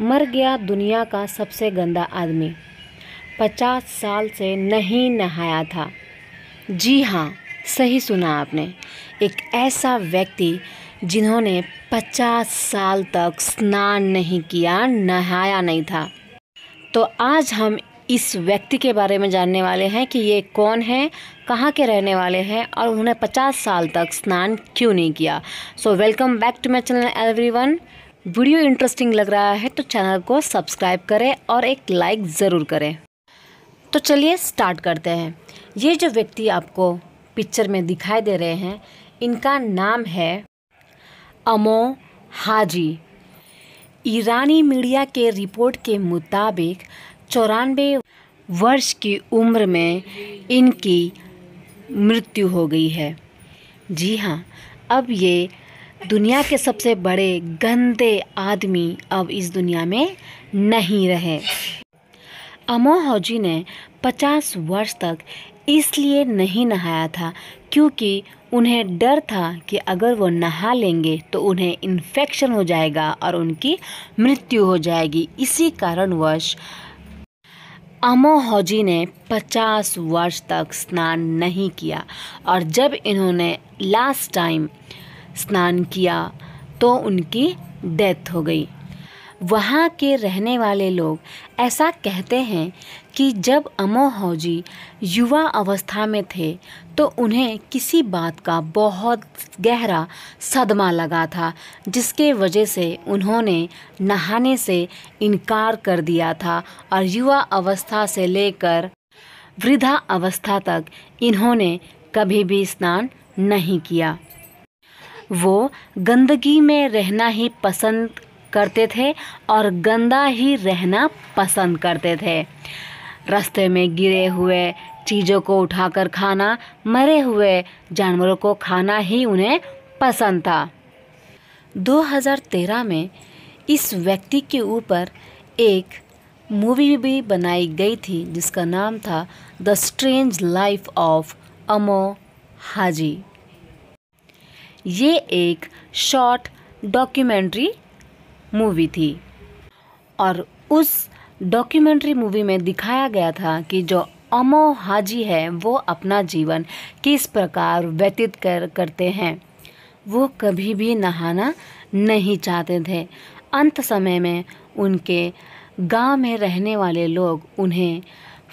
मर गया दुनिया का सबसे गंदा आदमी पचास साल से नहीं नहाया था जी हाँ सही सुना आपने एक ऐसा व्यक्ति जिन्होंने पचास साल तक स्नान नहीं किया नहाया नहीं था तो आज हम इस व्यक्ति के बारे में जानने वाले हैं कि ये कौन है कहाँ के रहने वाले हैं और उन्होंने पचास साल तक स्नान क्यों नहीं किया so welcome back to my channel everyone video interesting लग रहा है तो चैनल को सब्सक्राइब करें और एक लाइक ज़रूर करें तो चलिए स्टार्ट करते हैं ये जो व्यक्ति आपको पिक्चर में दिखाई दे रहे हैं इनका नाम है अमो हाजी ईरानी मीडिया के रिपोर्ट के मुताबिक चौरानवे वर्ष की उम्र में इनकी मृत्यु हो गई है जी हाँ अब ये दुनिया के सबसे बड़े गंदे आदमी अब इस दुनिया में नहीं रहे अमोहजी ने 50 वर्ष तक इसलिए नहीं नहाया था क्योंकि उन्हें डर था कि अगर वो नहा लेंगे तो उन्हें इन्फेक्शन हो जाएगा और उनकी मृत्यु हो जाएगी इसी कारणवश अमोहजी ने 50 वर्ष तक स्नान नहीं किया और जब इन्होंने लास्ट टाइम स्नान किया तो उनकी डेथ हो गई वहाँ के रहने वाले लोग ऐसा कहते हैं कि जब अमोहौजी युवा अवस्था में थे तो उन्हें किसी बात का बहुत गहरा सदमा लगा था जिसके वजह से उन्होंने नहाने से इनकार कर दिया था और युवा अवस्था से लेकर वृद्धा अवस्था तक इन्होंने कभी भी स्नान नहीं किया वो गंदगी में रहना ही पसंद करते थे और गंदा ही रहना पसंद करते थे रास्ते में गिरे हुए चीज़ों को उठाकर खाना मरे हुए जानवरों को खाना ही उन्हें पसंद था 2013 में इस व्यक्ति के ऊपर एक मूवी भी बनाई गई थी जिसका नाम था the strange life of Amou Haji ये एक शॉर्ट डॉक्यूमेंट्री मूवी थी और उस डॉक्यूमेंट्री मूवी में दिखाया गया था कि जो अमो हाजी है वो अपना जीवन किस प्रकार व्यतीत कर करते हैं वो कभी भी नहाना नहीं चाहते थे अंत समय में उनके गांव में रहने वाले लोग उन्हें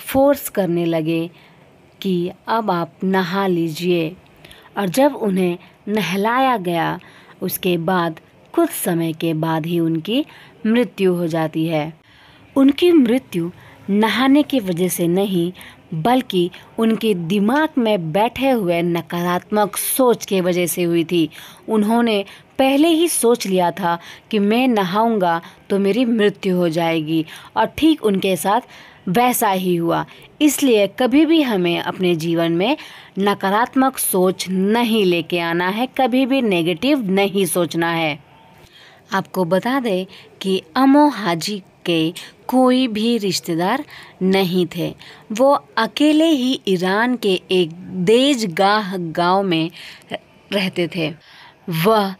फोर्स करने लगे कि अब आप नहा लीजिए और जब उन्हें नहलाया गया उसके बाद कुछ समय के बाद ही उनकी मृत्यु हो जाती है उनकी मृत्यु नहाने की वजह से नहीं बल्कि उनके दिमाग में बैठे हुए नकारात्मक सोच के वजह से हुई थी उन्होंने पहले ही सोच लिया था कि मैं नहाऊंगा तो मेरी मृत्यु हो जाएगी और ठीक उनके साथ वैसा ही हुआ इसलिए कभी भी हमें अपने जीवन में नकारात्मक सोच नहीं लेके आना है कभी भी नेगेटिव नहीं सोचना है आपको बता दें कि अमो हाजी के कोई भी रिश्तेदार नहीं थे वो अकेले ही ईरान के एक देजगाह गांव में रहते थे वह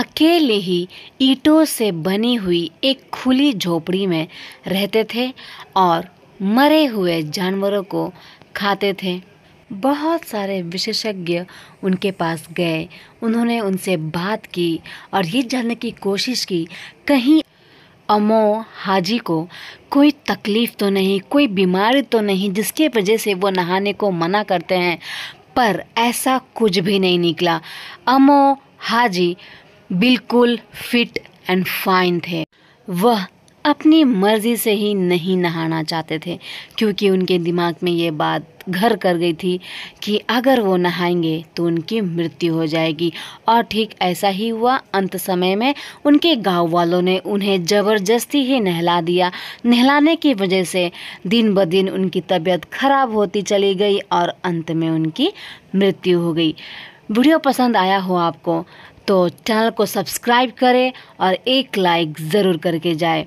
अकेले ही ईंटों से बनी हुई एक खुली झोपड़ी में रहते थे और मरे हुए जानवरों को खाते थे बहुत सारे विशेषज्ञ उनके पास गए उन्होंने उनसे बात की और ये जानने की कोशिश की कहीं अमो हाजी को कोई तकलीफ़ तो नहीं कोई बीमारी तो नहीं जिसके वजह से वो नहाने को मना करते हैं पर ऐसा कुछ भी नहीं निकला अमो हाजी बिल्कुल फिट एंड फाइन थे वह अपनी मर्ज़ी से ही नहीं नहाना चाहते थे क्योंकि उनके दिमाग में ये बात घर कर गई थी कि अगर वो नहाएंगे तो उनकी मृत्यु हो जाएगी और ठीक ऐसा ही हुआ अंत समय में उनके गांव वालों ने उन्हें ज़बरदस्ती ही नहला दिया नहलाने की वजह से दिन ब दिन उनकी तबीयत खराब होती चली गई और अंत में उनकी मृत्यु हो गई वीडियो पसंद आया हो आपको तो चैनल को सब्सक्राइब करें और एक लाइक ज़रूर करके जाए